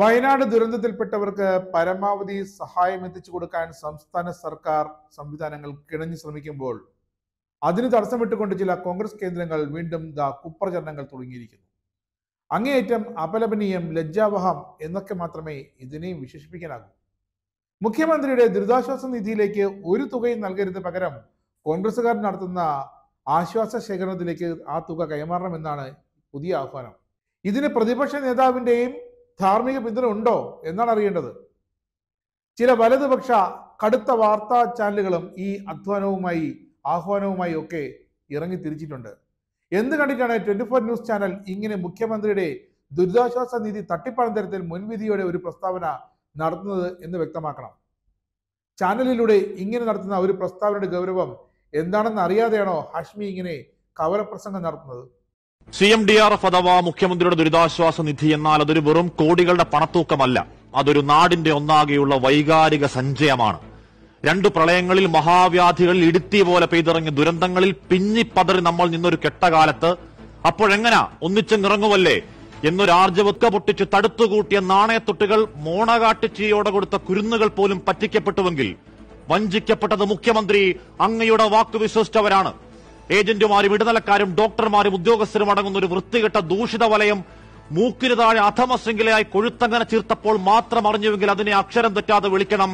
വയനാട് ദുരന്തത്തിൽപ്പെട്ടവർക്ക് പരമാവധി സഹായം എത്തിച്ചു കൊടുക്കാൻ സംസ്ഥാന സർക്കാർ സംവിധാനങ്ങൾ കിണഞ്ഞു ശ്രമിക്കുമ്പോൾ അതിന് തടസ്സം വിട്ടുകൊണ്ട് ചില കോൺഗ്രസ് കേന്ദ്രങ്ങൾ വീണ്ടും ദാ കുപ്രചരണങ്ങൾ തുടങ്ങിയിരിക്കുന്നു അങ്ങേയറ്റം അപലപനീയം ലജ്ജാവഹം എന്നൊക്കെ മാത്രമേ ഇതിനെയും വിശേഷിപ്പിക്കാനാകൂ മുഖ്യമന്ത്രിയുടെ ദുരിതാശ്വാസ നിധിയിലേക്ക് ഒരു തുകയും നൽകരുത് പകരം കോൺഗ്രസുകാർ നടത്തുന്ന ആശ്വാസ ശേഖരണത്തിലേക്ക് ആ തുക കൈമാറണമെന്നാണ് പുതിയ ആഹ്വാനം ഇതിന് പ്രതിപക്ഷ നേതാവിന്റെയും ധാർമ്മിക പിന്തുണ ഉണ്ടോ എന്നാണ് അറിയേണ്ടത് ചില വലതുപക്ഷ കടുത്ത വാർത്താ ചാനലുകളും ഈ അധ്വാനവുമായി ആഹ്വാനവുമായി ഒക്കെ ഇറങ്ങി തിരിച്ചിട്ടുണ്ട് എന്ത് കണ്ടിട്ടാണ് ട്വന്റി ഫോർ ന്യൂസ് ചാനൽ ഇങ്ങനെ മുഖ്യമന്ത്രിയുടെ ദുരിതാശ്വാസ നീതി തട്ടിപ്പാടുന്ന തരത്തിൽ മുൻവിധിയോടെ ഒരു പ്രസ്താവന നടത്തുന്നത് എന്ന് വ്യക്തമാക്കണം ചാനലിലൂടെ ഇങ്ങനെ നടത്തുന്ന ഒരു പ്രസ്താവനയുടെ ഗൗരവം എന്താണെന്ന് അറിയാതെയാണോ ഹാഷ്മി ഇങ്ങനെ കവലപ്രസംഗം നടത്തുന്നത് C M D R F അഥവാ മുഖ്യമന്ത്രിയുടെ ദുരിതാശ്വാസ നിധി എന്നാൽ അതൊരു വെറും കോടികളുടെ പണത്തൂക്കമല്ല അതൊരു നാടിന്റെ ഒന്നാകെയുള്ള വൈകാരിക സഞ്ചയമാണ് രണ്ടു പ്രളയങ്ങളിൽ മഹാവ്യാധികളിൽ ഇടുത്തി പോലെ പെയ്തിറങ്ങിയ ദുരന്തങ്ങളിൽ പിഞ്ഞിപ്പതറി നമ്മൾ നിന്നൊരു കെട്ടകാലത്ത് അപ്പോഴെങ്ങനാ ഒന്നിച്ചെന്നിറങ്ങുമല്ലേ എന്നൊരു ആർജവൊക്കെ പൊട്ടിച്ച് തടുത്തുകൂട്ടിയ നാണയത്തൊട്ടുകൾ മോണകാട്ടുച്ചീയോടെ കൊടുത്ത കുരുന്നുകൾ പോലും പറ്റിക്കപ്പെട്ടുവെങ്കിൽ വഞ്ചിക്കപ്പെട്ടത് മുഖ്യമന്ത്രി അങ്ങയുടെ വാക്കു വിശ്വസിച്ചവരാണ് ഏജന്റുമാരും ഇടനിലക്കാരും ഡോക്ടർമാരും ഉദ്യോഗസ്ഥരും അടങ്ങുന്ന ഒരു വൃത്തികെട്ട ദൂഷിത വലയം മൂക്കിന് താഴെ അധമ ശൃംഖലയായി കൊഴുത്തങ്ങനെ ചീർത്തപ്പോൾ മാത്രം അറിഞ്ഞുവെങ്കിൽ അതിനെ അക്ഷരം തെറ്റാതെ വിളിക്കണം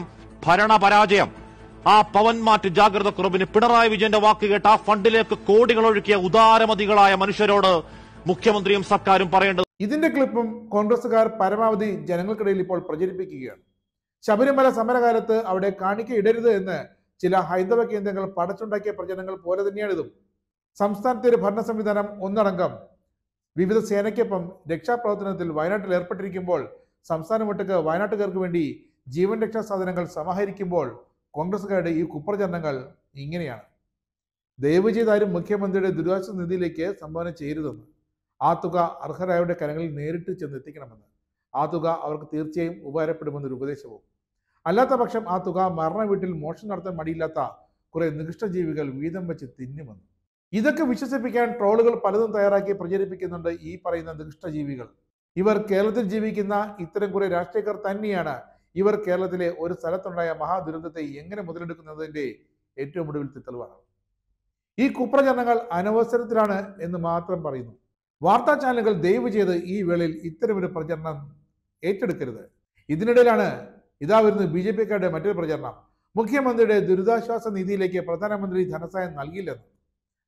ഭരണപരാജയം ആ പവൻമാറ്റ് ജാഗ്രത കുറവിന് പിണറായി വിജയന്റെ വാക്ക് കേട്ട് ആ ഫണ്ടിലേക്ക് കോടികൾ ഒഴുക്കിയ ഉദാരമതികളായ മനുഷ്യരോട് മുഖ്യമന്ത്രിയും സർക്കാരും പറയേണ്ടത് ഇതിന്റെ ക്ലിപ്പും കോൺഗ്രസുകാർ പരമാവധി ജനങ്ങൾക്കിടയിൽ ഇപ്പോൾ പ്രചരിപ്പിക്കുകയാണ് ശബരിമല സമരകാലത്ത് അവിടെ കാണിക്കയിടരുത് എന്ന് ചില ഹൈന്ദവ കേന്ദ്രങ്ങൾ പടച്ചുണ്ടാക്കിയ പ്രചരണങ്ങൾ പോലെ തന്നെയാണ് സംസ്ഥാനത്തെ ഒരു ഭരണ സംവിധാനം ഒന്നടങ്കം വിവിധ സേനയ്ക്കൊപ്പം രക്ഷാപ്രവർത്തനത്തിൽ വയനാട്ടിൽ ഏർപ്പെട്ടിരിക്കുമ്പോൾ സംസ്ഥാനം വിട്ടക്ക് വയനാട്ടുകാർക്ക് വേണ്ടി ജീവൻ രക്ഷാ സാധനങ്ങൾ സമാഹരിക്കുമ്പോൾ കോൺഗ്രസുകാരുടെ ഈ കുപ്രചരണങ്ങൾ ഇങ്ങനെയാണ് ദയവ് ചെയ്താലും മുഖ്യമന്ത്രിയുടെ ദുരിതാശ്വാസ നിധിയിലേക്ക് സംഭാവന ചെയ്യരുതെന്ന് ആ തുക അർഹരായവരുടെ കരങ്ങളിൽ നേരിട്ട് ചെന്നെത്തിക്കണമെന്ന് ആ തുക അവർക്ക് തീർച്ചയായും ഉപകാരപ്പെടുമെന്നൊരു ഉപദേശവും അല്ലാത്ത പക്ഷം ആ തുക മരണ വീട്ടിൽ മോഷണം നടത്താൻ മടിയില്ലാത്ത കുറെ നികൃഷ്ടജീവികൾ വീതം വെച്ച് തിന്നുമെന്ന് ഇതൊക്കെ വിശ്വസിപ്പിക്കാൻ ട്രോളുകൾ പലതും തയ്യാറാക്കി പ്രചരിപ്പിക്കുന്നുണ്ട് ഈ പറയുന്ന നികൃഷ്ടജീവികൾ ഇവർ കേരളത്തിൽ ജീവിക്കുന്ന ഇത്തരം കുറെ രാഷ്ട്രീയക്കാർ തന്നെയാണ് ഇവർ കേരളത്തിലെ ഒരു സ്ഥലത്തുണ്ടായ മഹാദുരന്തത്തെ എങ്ങനെ മുതലെടുക്കുന്നതിന്റെ ഏറ്റവും ഒടുവിൽ തെളിവാണ് ഈ കുപ്രചരണങ്ങൾ അനവസരത്തിലാണ് എന്ന് മാത്രം പറയുന്നു വാർത്താ ചാനലുകൾ ദയവ് ചെയ്ത് ഈ വേളയിൽ ഇത്തരമൊരു പ്രചരണം ഏറ്റെടുക്കരുത് ഇതിനിടയിലാണ് ഇതാ ബി ജെ പിക്കാരുടെ മറ്റൊരു പ്രചരണം മുഖ്യമന്ത്രിയുടെ ദുരിതാശ്വാസ നിധിയിലേക്ക് പ്രധാനമന്ത്രി ധനസഹായം നൽകില്ലെന്ന്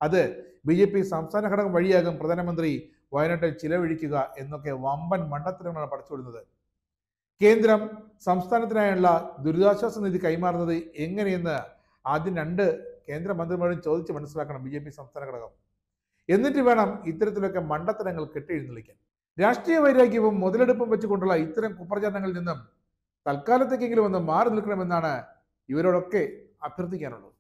അത് ബി ജെ പി സംസ്ഥാന ഘടകം വഴിയാകും പ്രധാനമന്ത്രി വയനാട്ടിൽ ചിലവഴിക്കുക എന്നൊക്കെ വമ്പൻ മണ്ടത്തരങ്ങളാണ് പഠിച്ചുവിടുന്നത് കേന്ദ്രം സംസ്ഥാനത്തിനായുള്ള ദുരിതാശ്വാസ നിധി കൈമാറുന്നത് എങ്ങനെയെന്ന് ആദ്യം രണ്ട് കേന്ദ്രമന്ത്രിമാരും ചോദിച്ച് മനസ്സിലാക്കണം ബി ജെ പി സംസ്ഥാന ഘടകം എന്നിട്ട് വേണം ഇത്തരത്തിലൊക്കെ മണ്ടത്തരങ്ങൾ കെട്ടിയെഴുന്നള്ളിക്കാൻ രാഷ്ട്രീയ വൈരാഗ്യവും മുതലെടുപ്പും വെച്ചുകൊണ്ടുള്ള ഇത്തരം കുപ്രചാരണങ്ങളിൽ നിന്നും തൽക്കാലത്തേക്കെങ്കിലും ഒന്ന് മാറി നിൽക്കണമെന്നാണ് ഇവരോടൊക്കെ അഭ്യർത്ഥിക്കാനുള്ളത്